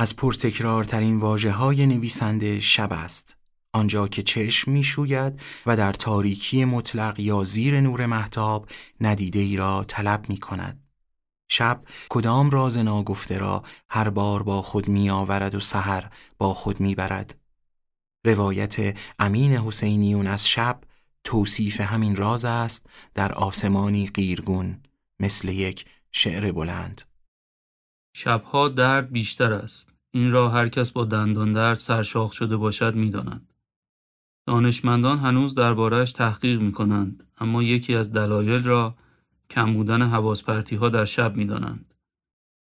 از پرتکرارترین واجه های نویسنده شب است. آنجا که چشم می شوید و در تاریکی مطلق یا زیر نور محتاب ندیده ای را طلب می کند. شب کدام راز ناگفته را هر بار با خود می آورد و سحر با خود می برد. روایت امین حسینیون از شب توصیف همین راز است در آسمانی غیرگون مثل یک شعر بلند. شبها درد بیشتر است. این را هر کس با دندان درد سرشاخ شده باشد دانند. دانشمندان هنوز دربارهش تحقیق می کنند اما یکی از دلایل را کم بودن حواسپرتی ها در شب می دانند.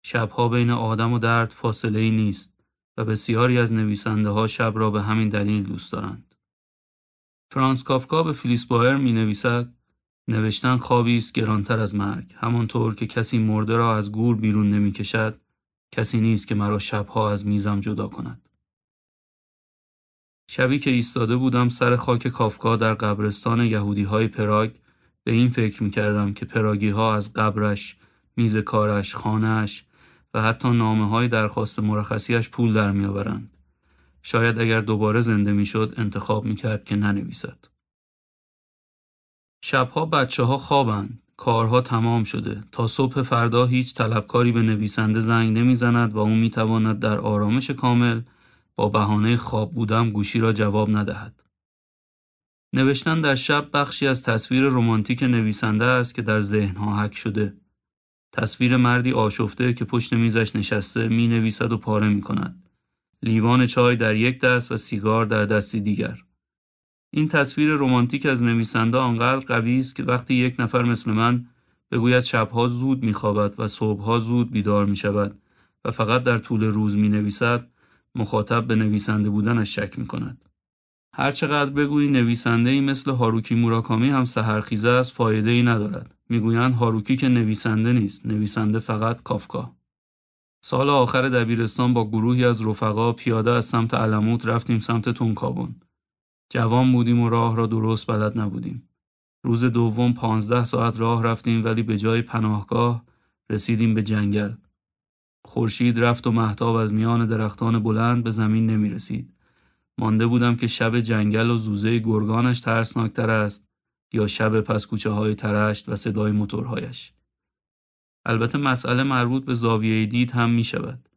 شبها بین آدم و درد فاصله ای نیست و بسیاری از نویسنده ها شب را به همین دلیل دوست دارند. فرانس کافکا به باهر می نویسد نوشتن خوابی است گرانتر از مرگ همانطور که کسی مرده را از گور بیرون نمیکشد کسی نیست که مرا شبها از میزم جدا کند شبی که ایستاده بودم سر خاک کافکا در قبرستان یهودی های پراگ به این فکر می کردم که پراگی ها از قبرش، میز کارش، خانهش و حتی نامه های درخواست مرخصیش پول در می شاید اگر دوباره زنده می شد انتخاب می کرد که ننویسد. شبها بچه ها خوابن. کارها تمام شده. تا صبح فردا هیچ طلبکاری به نویسنده زنگ نمیزند و او میتواند در آرامش کامل با بهانه خواب بودم گوشی را جواب ندهد. نوشتن در شب بخشی از تصویر رمانتیک نویسنده است که در ذهنها حک شده. تصویر مردی آشفته که پشت میزش نشسته می نویسد و پاره می کند. لیوان چای در یک دست و سیگار در دستی دیگر. این تصویر رمانتیک از نویسنده آنقدر قوی است که وقتی یک نفر مثل من بگوید شبها زود میخوابد و صبحها زود بیدار می و فقط در طول روز می نویسد مخاطب به نویسنده بودنش شک می کند. هرچقدر بگویی نویسنده ای مثل هاروکی موراکامی هم سهرخیزه است فایده ای ندارد. میگویند هاروکی که نویسنده نیست، نویسنده فقط کافکا. سال آخر دبیرستان با گروهی از رفقا پیاده از سمت علموت رفتیم سمت تونکابون. جوان بودیم و راه را درست بلد نبودیم. روز دوم پانزده ساعت راه رفتیم ولی به جای پناهگاه رسیدیم به جنگل. خورشید رفت و محتاب از میان درختان بلند به زمین نمی رسید. مانده بودم که شب جنگل و زوزه گرگانش ترسناکتر است یا شب پس کوچه های ترشت و صدای موتورهایش. البته مسئله مربوط به زاویه دید هم می شود.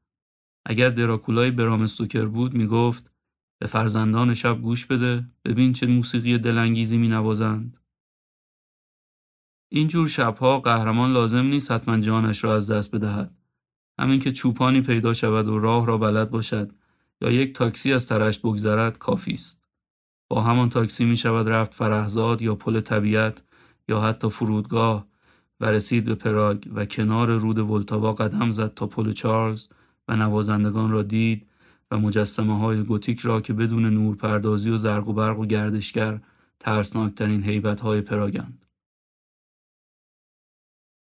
اگر دراکولای برامستوکر بود می گفت به فرزندان شب گوش بده ببین چه موسیقی دلانگیزی می نوازند. اینجور شبها قهرمان لازم نیست حتما جانش را از دست بدهد. همین که چوپانی پیدا شود و راه را بلد باشد یا یک تاکسی از ترش بگذرد کافی است. با همان تاکسی می شود رفت فرهزاد یا پل طبیعت یا حتی فرودگاه و رسید به پراگ و کنار رود ولتاوا قدم زد تا پل چارلز و نوازندگان را دید مجسمه های گوتیک را که بدون نور پردازی و زرق و برق و گردشگر ترسناکترین حیبت های پراگند.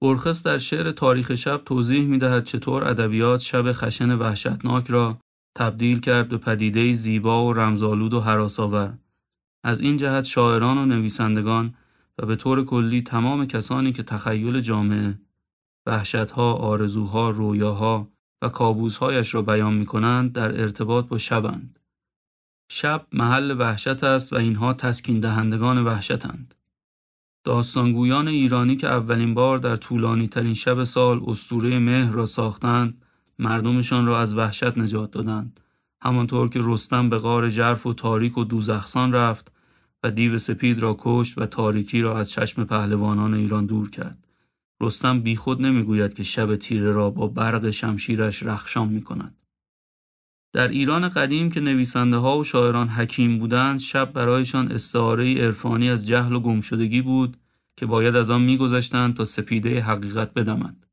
برخس در شعر تاریخ شب توضیح می دهد چطور ادبیات شب خشن وحشتناک را تبدیل کرد به پدیده زیبا و رمزالود و حراساور از این جهت شاعران و نویسندگان و به طور کلی تمام کسانی که تخیل جامعه، وحشتها، آرزوها، رویاها، و کابوسهایش را بیان می کنند در ارتباط با شبند. شب محل وحشت است و اینها تسکین دهندگان وحشتند. داستانگویان ایرانی که اولین بار در طولانی ترین شب سال استوره مهر را ساختند مردمشان را از وحشت نجات دادند. همانطور که رستم به غار جرف و تاریک و دوزخسان رفت و دیو سپید را کشت و تاریکی را از چشم پهلوانان ایران دور کرد. رستم بیخود نمیگوید که شب تیره را با برق شمشیرش رخشان می کند. در ایران قدیم که نویسنده ها و شاعران حکیم بودند شب برایشان استعاره عرفانی از جهل و گمشدگی بود که باید از آن میگذشتند تا سپیده حقیقت بدمند.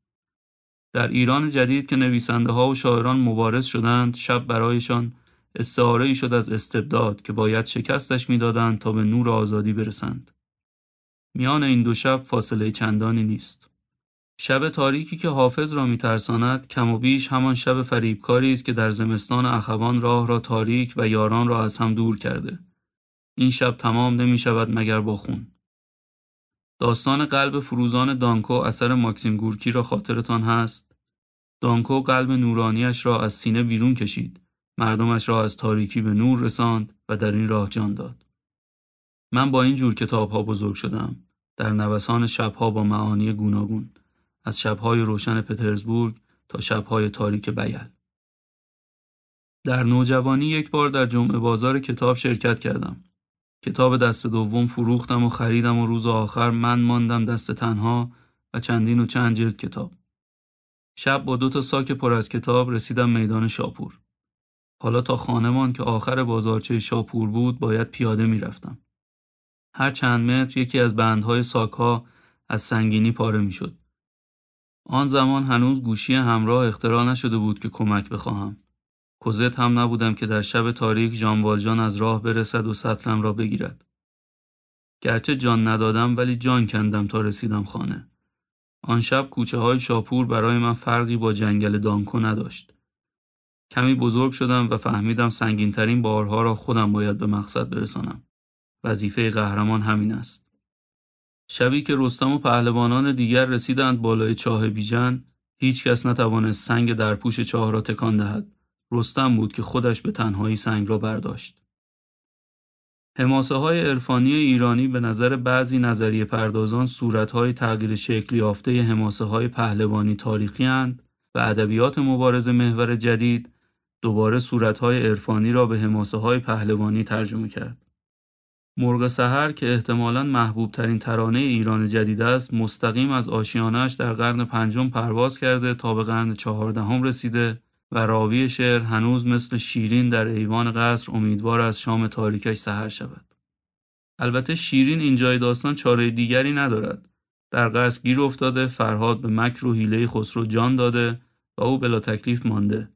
در ایران جدید که نویسنده ها و شاعران مبارز شدند شب برایشان استعاره شد از استبداد که باید شکستش میدادند تا به نور آزادی برسند. میان این دو شب فاصله چندانی نیست. شب تاریکی که حافظ را میترساند کم و بیش همان شب فریبکاری است که در زمستان اخوان راه را تاریک و یاران را از هم دور کرده این شب تمام نمی شود مگر با خون داستان قلب فروزان دانکو اثر ماکسیم گورکی را خاطرتان هست دانکو قلب نورانیش را از سینه بیرون کشید مردمش را از تاریکی به نور رساند و در این راه جان داد من با این جور کتاب ها بزرگ شدم در نوسان شبها با معانی گوناگون از شبهای روشن پترزبورگ تا شبهای تاریک بیل. در نوجوانی یک بار در جمعه بازار کتاب شرکت کردم. کتاب دست دوم فروختم و خریدم و روز آخر من ماندم دست تنها و چندین و چند جلد کتاب. شب با دو تا ساک پر از کتاب رسیدم میدان شاپور. حالا تا خانمان که آخر بازارچه شاپور بود باید پیاده میرفتم. هر چند متر یکی از بندهای ساکها از سنگینی پاره میشد. آن زمان هنوز گوشی همراه اختراع نشده بود که کمک بخواهم. کوزت هم نبودم که در شب تاریک جان والجان از راه برسد و سطلم را بگیرد. گرچه جان ندادم ولی جان کندم تا رسیدم خانه. آن شب کوچه های شاپور برای من فرقی با جنگل دانکو نداشت. کمی بزرگ شدم و فهمیدم سنگینترین بارها را خودم باید به مقصد برسانم. وظیفه قهرمان همین است. شبی که رستم و پهلوانان دیگر رسیدند بالای چاه بیژن هیچ کس نتوانست سنگ در پوش چاه را تکان دهد رستم بود که خودش به تنهایی سنگ را برداشت حماسه های عرفانی ایرانی به نظر بعضی نظریه پردازان صورت های تغییر شکل یافته حماسه های پهلوانی تاریخی اند و ادبیات مبارز محور جدید دوباره صورت های عرفانی را به حماسه های پهلوانی ترجمه کرد. مرغ سحر که احتمالا محبوب ترین ترانه ایران جدید است مستقیم از آشیانش در قرن پنجم پرواز کرده تا به قرن چهاردهم رسیده و راوی شعر هنوز مثل شیرین در ایوان قصر امیدوار از شام تاریکش سحر شود. البته شیرین اینجای داستان چاره دیگری ندارد. در قصر گیر افتاده فرهاد به مکر و حیله خسرو جان داده و او بلا تکلیف مانده.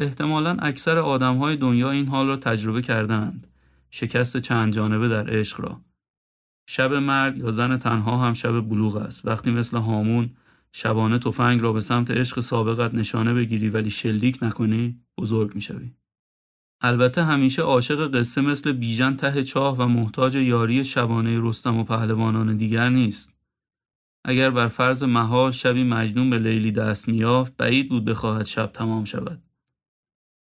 احتمالا اکثر آدمهای دنیا این حال را تجربه کردهاند. شکست چند جانبه در عشق را شب مرد یا زن تنها هم شب بلوغ است وقتی مثل هامون شبانه تفنگ را به سمت عشق سابقت نشانه بگیری ولی شلیک نکنی بزرگ میشوی البته همیشه عاشق قصه مثل بیژن ته چاه و محتاج یاری شبانه رستم و پهلوانان دیگر نیست اگر بر فرض محال شبی مجنون به لیلی دست میافت بعید بود بخواهد شب تمام شود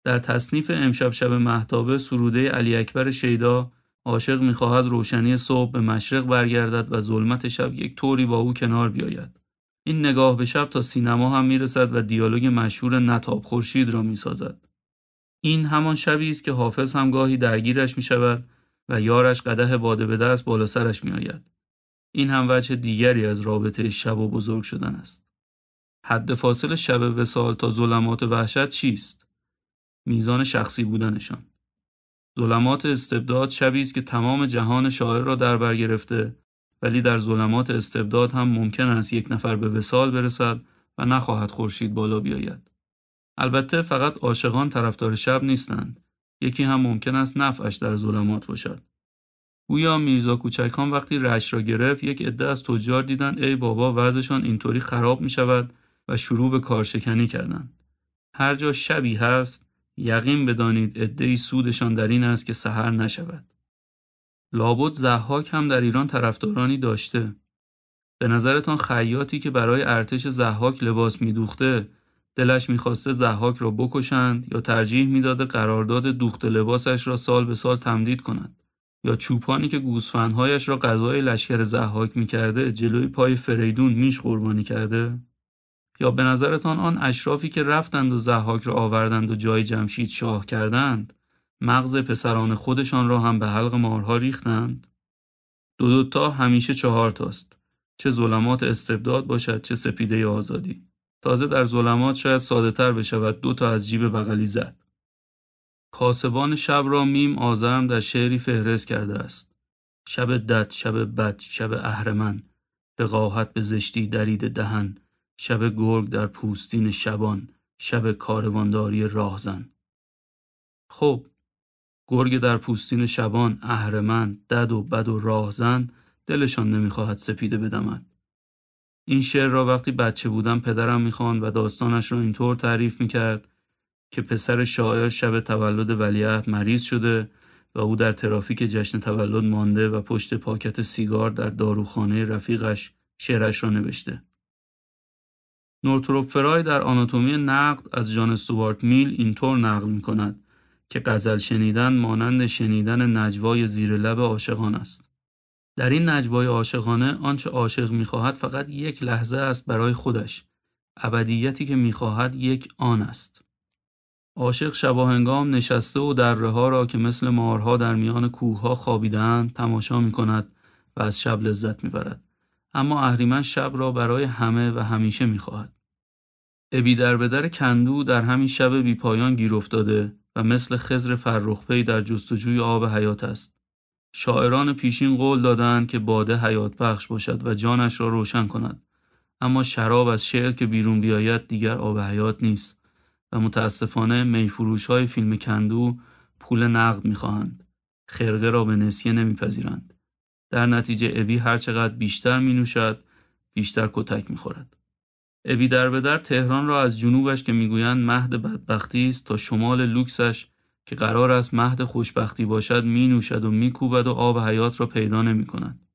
در تصنیف امشب شب محتابه سروده علی اکبر شیدا عاشق میخواهد روشنی صبح به مشرق برگردد و ظلمت شب یک طوری با او کنار بیاید این نگاه به شب تا سینما هم میرسد و دیالوگ مشهور نتاب خورشید را میسازد این همان شبی است که حافظ هم گاهی درگیرش می شود و یارش قده باده به دست بالا سرش می آید. این هم وجه دیگری از رابطه شب و بزرگ شدن است. حد فاصل شب وسال تا ظلمات وحشت چیست؟ میزان شخصی بودنشان ظلمات استبداد شبی است که تمام جهان شاعر را در بر گرفته ولی در ظلمات استبداد هم ممکن است یک نفر به وسال برسد و نخواهد خورشید بالا بیاید البته فقط عاشقان طرفدار شب نیستند یکی هم ممکن است نفعش در ظلمات باشد گویا میرزا کوچکان وقتی رش را گرفت یک عده از تجار دیدن ای بابا وضعشان اینطوری خراب می شود و شروع به کارشکنی کردند هر جا شبی هست یقین بدانید ادهی سودشان در این است که سهر نشود لابد زحاک هم در ایران طرفدارانی داشته به نظرتان خیاطی که برای ارتش زحاک لباس میدوخته دلش میخواسته زحاک را بکشند یا ترجیح میداده قرارداد دوخت لباسش را سال به سال تمدید کند یا چوپانی که گوسفندهایش را غذای لشکر زحاک میکرده جلوی پای فریدون میش قربانی کرده یا به نظرتان آن اشرافی که رفتند و زحاک را آوردند و جای جمشید شاه کردند مغز پسران خودشان را هم به حلق مارها ریختند دو دو تا همیشه چهار تاست چه ظلمات استبداد باشد چه سپیده آزادی تازه در ظلمات شاید ساده تر بشود دو تا از جیب بغلی زد کاسبان شب را میم آزرم در شعری فهرست کرده است شب دد شب بد شب اهرمن به قاحت به زشتی درید دهن شب گرگ در پوستین شبان شب کاروانداری راهزن خب گرگ در پوستین شبان اهرمن دد و بد و راهزن دلشان نمیخواهد سپیده بدمد این شعر را وقتی بچه بودم پدرم میخوان و داستانش را اینطور تعریف میکرد که پسر شاعر شب تولد ولیعهد مریض شده و او در ترافیک جشن تولد مانده و پشت پاکت سیگار در داروخانه رفیقش شعرش را نوشته. نورتروپ فرای در آناتومی نقد از جان استوارت میل اینطور نقل می کند که غزل شنیدن مانند شنیدن نجوای زیر لب عاشقان است. در این نجوای عاشقانه آنچه عاشق میخواهد فقط یک لحظه است برای خودش. ابدیتی که میخواهد یک آن است. عاشق شباهنگام نشسته و در ها را که مثل مارها در میان کوه ها خوابیدن تماشا می کند و از شب لذت میبرد. اما اهریمن شب را برای همه و همیشه خواهد. ابی در بدر کندو در همین شب پایان گیر افتاده و مثل خزر فرخپی در جستجوی آب حیات است. شاعران پیشین قول دادند که باده حیات بخش باشد و جانش را روشن کند. اما شراب از شعر که بیرون بیاید دیگر آب حیات نیست و متاسفانه میفروش های فیلم کندو پول نقد میخواهند. خرقه را به نسیه نمیپذیرند. در نتیجه ابی چقدر بیشتر می نوشد بیشتر کتک می خورد. ابی در به در تهران را از جنوبش که میگویند مهد بدبختی است تا شمال لوکسش که قرار است مهد خوشبختی باشد می نوشد و میکوبد و آب حیات را پیدا نمی کند.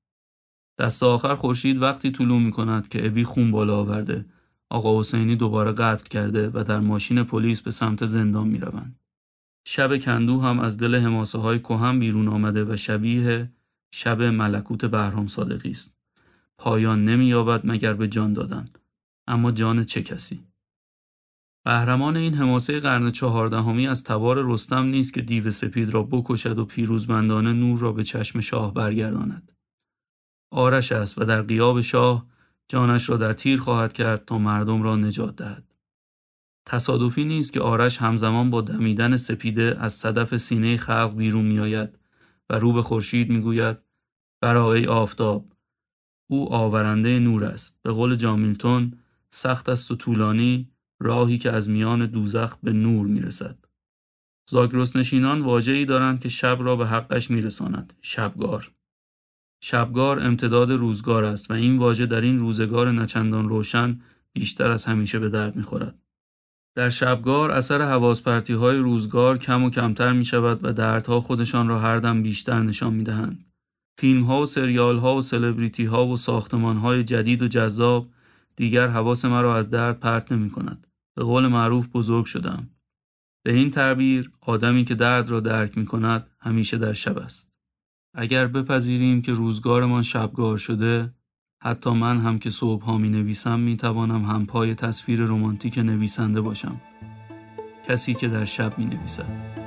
دست آخر خورشید وقتی طلوع می کند که ابی خون بالا آورده آقا حسینی دوباره قطع کرده و در ماشین پلیس به سمت زندان می روند. شب کندو هم از دل حماسه های بیرون آمده و شبیه شب ملکوت بهرام صادقی است پایان یابد مگر به جان دادن اما جان چه کسی قهرمان این حماسه قرن چهاردهمی از تبار رستم نیست که دیو سپید را بکشد و پیروزمندانه نور را به چشم شاه برگرداند آرش است و در قیاب شاه جانش را در تیر خواهد کرد تا مردم را نجات دهد تصادفی نیست که آرش همزمان با دمیدن سپیده از صدف سینه خلق بیرون میآید و رو به خورشید میگوید برای آفتاب او آورنده نور است به قول جامیلتون سخت است و طولانی راهی که از میان دوزخ به نور میرسد زاگرس نشینان واجهی دارند که شب را به حقش میرساند شبگار شبگار امتداد روزگار است و این واژه در این روزگار نچندان روشن بیشتر از همیشه به درد میخورد در شبگار اثر حواسپرتی های روزگار کم و کمتر می شود و دردها خودشان را هر دم بیشتر نشان می دهند. فیلم ها و سریال ها و سلبریتی ها و ساختمان های جدید و جذاب دیگر حواس مرا از درد پرت نمی کند. به قول معروف بزرگ شدم. به این تعبیر آدمی که درد را درک می کند همیشه در شب است. اگر بپذیریم که روزگارمان شبگار شده حتی من هم که صبح ها می نویسم می توانم هم پای تصویر رمانتیک نویسنده باشم کسی که در شب می نویسد